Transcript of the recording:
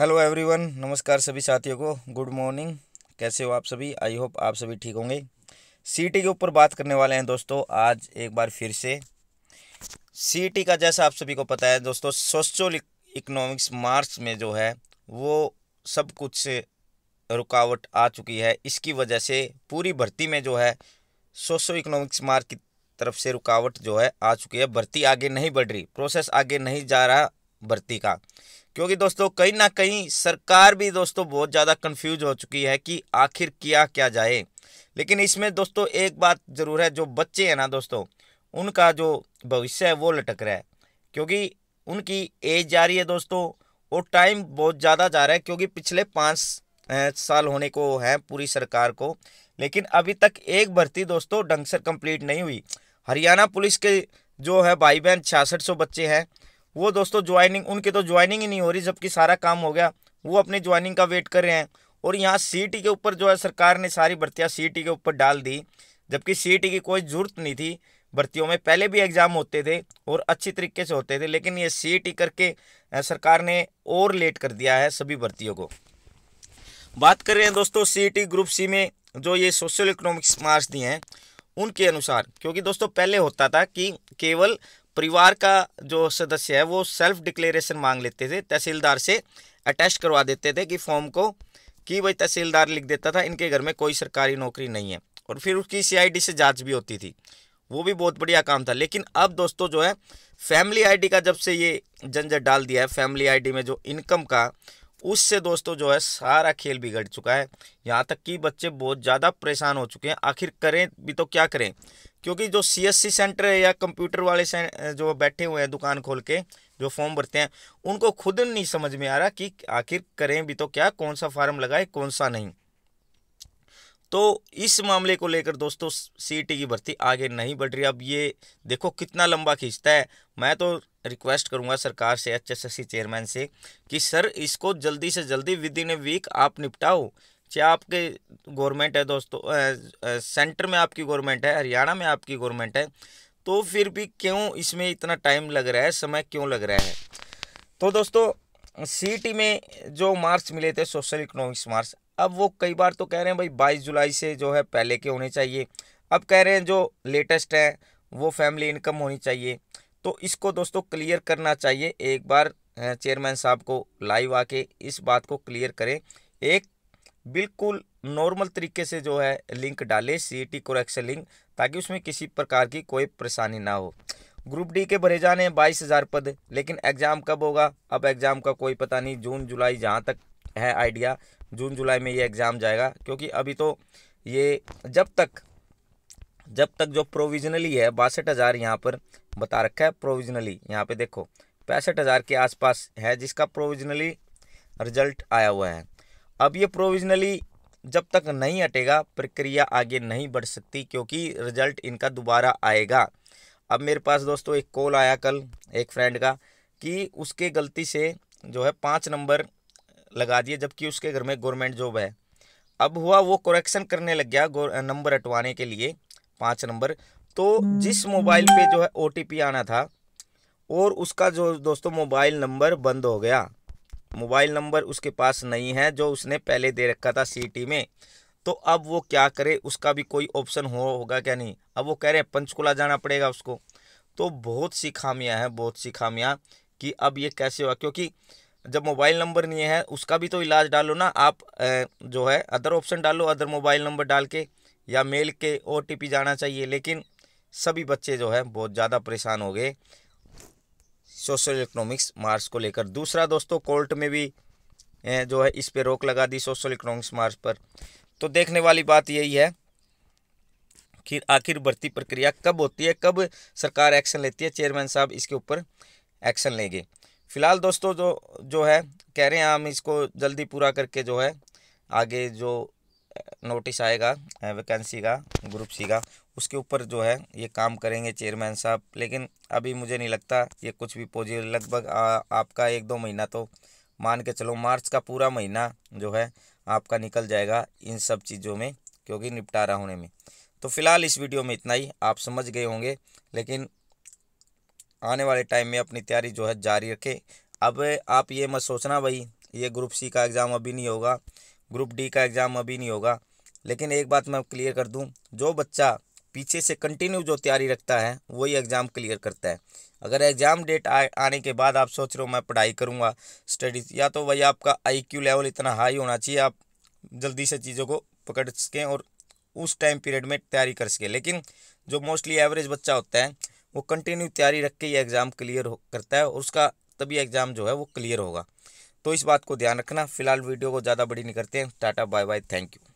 Hello everyone नमस्कार सभी साथियों को गुड मॉर्निंग कैसे हो आप सभी आई होप आप सभी ठीक होंगे सीटी के ऊपर बात करने वाले हैं दोस्तों आज एक बार फिर से सीटी का जैसा आप सभी को पता है दोस्तों सोशल इकोनॉमिक्स मार्च में जो है वो सब कुछ से रुकावट आ चुकी है इसकी वजह से पूरी भर्ती में जो है सोशो इकोनॉमिक्स मार्च की तरफ से रुकावट जो है आ चुकी है भर्ती आगे नहीं बढ़ रही प्रोसेस आगे नहीं जा रहा भर्ती का क्योंकि दोस्तों कहीं ना कहीं सरकार भी दोस्तों बहुत ज़्यादा कंफ्यूज हो चुकी है कि आखिर किया क्या जाए लेकिन इसमें दोस्तों एक बात ज़रूर है जो बच्चे हैं ना दोस्तों उनका जो भविष्य है वो लटक रहा है क्योंकि उनकी एज जा रही है दोस्तों और टाइम बहुत ज़्यादा जा रहा है क्योंकि पिछले पाँच साल होने को है पूरी सरकार को लेकिन अभी तक एक भर्ती दोस्तों ढंग से कंप्लीट नहीं हुई हरियाणा पुलिस के जो है भाई बहन छियासठ बच्चे हैं वो दोस्तों ज्वाइनिंग उनके तो ज्वाइनिंग ही नहीं हो रही जबकि सारा काम हो गया वो अपनी ज्वाइनिंग का वेट कर रहे हैं और यहाँ सी के ऊपर जो है सरकार ने सारी भर्तियाँ सी के ऊपर डाल दी जबकि सी की कोई ज़रूरत नहीं थी भर्तियों में पहले भी एग्ज़ाम होते थे और अच्छी तरीके से होते थे लेकिन ये सी करके सरकार ने और लेट कर दिया है सभी भर्तियों को बात कर रहे हैं दोस्तों सी ग्रुप सी में जो ये सोशल इकोनॉमिक्स मार्क्स दिए हैं उनके अनुसार क्योंकि दोस्तों पहले होता था कि केवल परिवार का जो सदस्य है वो सेल्फ डिक्लेरेशन मांग लेते थे तहसीलदार से अटैच करवा देते थे कि फॉर्म को कि भाई तहसीलदार लिख देता था इनके घर में कोई सरकारी नौकरी नहीं है और फिर उसकी सीआईडी से जांच भी होती थी वो भी बहुत बढ़िया काम था लेकिन अब दोस्तों जो है फैमिली आईडी का जब से ये झंझट डाल दिया है फैमिली आईडी में जो इनकम का उससे दोस्तों जो है सारा खेल बिगड़ चुका है यहाँ तक कि बच्चे बहुत ज़्यादा परेशान हो चुके हैं आखिर करें भी तो क्या करें क्योंकि जो सीएससी सेंटर है या कंप्यूटर वाले जो बैठे हुए हैं दुकान खोल के जो फॉर्म भरते हैं उनको खुद नहीं समझ में आ रहा कि आखिर करें भी तो क्या कौन सा फार्म लगाए कौन सा नहीं तो इस मामले को लेकर दोस्तों सीईटी की भर्ती आगे नहीं बढ़ रही अब ये देखो कितना लंबा खींचता है मैं तो रिक्वेस्ट करूंगा सरकार से H S S C chairman से कि सर इसको जल्दी से जल्दी विद इन ए वीक आप निपटाओ चाहे आपके गवर्नमेंट है दोस्तों सेंटर में आपकी गवर्नमेंट है हरियाणा में आपकी गवर्नमेंट है तो फिर भी क्यों इसमें इतना टाइम लग रहा है समय क्यों लग रहा है तो दोस्तों सीटी में जो मार्क्स मिले थे सोशल इकोनॉमिक्स मार्क्स अब वो कई बार तो कह रहे हैं भाई बाईस जुलाई से जो है पहले के होने चाहिए अब कह रहे हैं जो लेटेस्ट है वो फैमिली इनकम होनी चाहिए तो इसको दोस्तों क्लियर करना चाहिए एक बार चेयरमैन साहब को लाइव आके इस बात को क्लियर करें एक बिल्कुल नॉर्मल तरीके से जो है लिंक डाले सी टी करेक्शन लिंक ताकि उसमें किसी प्रकार की कोई परेशानी ना हो ग्रुप डी के भरे जाने बाईस हज़ार पद लेकिन एग्ज़ाम कब होगा अब एग्ज़ाम का कोई पता नहीं जून जुलाई जहाँ तक है आइडिया जून जुलाई में ये एग्ज़ाम जाएगा क्योंकि अभी तो ये जब तक जब तक जो प्रोविजनली है बासठ हज़ार यहाँ पर बता रखा है प्रोविजनली यहाँ पे देखो पैंसठ हज़ार के आसपास है जिसका प्रोविजनली रिजल्ट आया हुआ है अब ये प्रोविजनली जब तक नहीं हटेगा प्रक्रिया आगे नहीं बढ़ सकती क्योंकि रिजल्ट इनका दोबारा आएगा अब मेरे पास दोस्तों एक कॉल आया कल एक फ्रेंड का कि उसके गलती से जो है पाँच नंबर लगा दिए जबकि उसके घर में गवर्नमेंट जॉब है अब हुआ वो करेक्शन करने लग गया नंबर हटवाने के लिए पाँच नंबर तो हम्म। जिस मोबाइल पे जो है ओ आना था और उसका जो दोस्तों मोबाइल नंबर बंद हो गया मोबाइल नंबर उसके पास नहीं है जो उसने पहले दे रखा था सीटी में तो अब वो क्या करे उसका भी कोई ऑप्शन हो होगा क्या नहीं अब वो कह रहे हैं पंचकुला जाना पड़ेगा उसको तो बहुत सी खामियां हैं बहुत सी खामियां कि अब ये कैसे हुआ क्योंकि जब मोबाइल नंबर नहीं है उसका भी तो इलाज डालो ना आप जो है अदर ऑप्शन डालो अदर मोबाइल नंबर डाल के या मेल के ओ जाना चाहिए लेकिन सभी बच्चे जो है बहुत ज़्यादा परेशान हो गए सोशल इकोनॉमिक्स मार्क्स को लेकर दूसरा दोस्तों कोर्ट में भी जो है इस पर रोक लगा दी सोशल इकोनॉमिक्स मार्क्स पर तो देखने वाली बात यही है कि आखिर भर्ती प्रक्रिया कब होती है कब सरकार एक्शन लेती है चेयरमैन साहब इसके ऊपर एक्शन लेंगे फिलहाल दोस्तों जो जो है कह रहे हैं हम इसको जल्दी पूरा करके जो है आगे जो नोटिस आएगा वैकेंसी का ग्रुप सी का उसके ऊपर जो है ये काम करेंगे चेयरमैन साहब लेकिन अभी मुझे नहीं लगता ये कुछ भी पॉजिटिव लगभग आपका एक दो महीना तो मान के चलो मार्च का पूरा महीना जो है आपका निकल जाएगा इन सब चीज़ों में क्योंकि निपटारा होने में तो फिलहाल इस वीडियो में इतना ही आप समझ गए होंगे लेकिन आने वाले टाइम में अपनी तैयारी जो है जारी रखें अब आप ये मत सोचना भाई ये ग्रुप सी का एग्ज़ाम अभी नहीं होगा ग्रुप डी का एग्ज़ाम अभी नहीं होगा लेकिन एक बात मैं क्लियर कर दूं जो बच्चा पीछे से कंटिन्यू जो तैयारी रखता है वही एग्ज़ाम क्लियर करता है अगर एग्ज़ाम डेट आ, आने के बाद आप सोच रहे हो मैं पढ़ाई करूँगा स्टडीज या तो वही आपका आईक्यू लेवल इतना हाई होना चाहिए आप जल्दी से चीज़ों को पकड़ सकें और उस टाइम पीरियड में तैयारी कर सकें लेकिन जो मोस्टली एवरेज बच्चा होता है वो कंटिन्यू तैयारी रख के ये एग्ज़ाम क्लियर करता है और उसका तभी एग्ज़ाम जो है वो क्लियर होगा तो इस बात को ध्यान रखना फिलहाल वीडियो को ज़्यादा बड़ी नहीं करते हैं tata bye bye thank you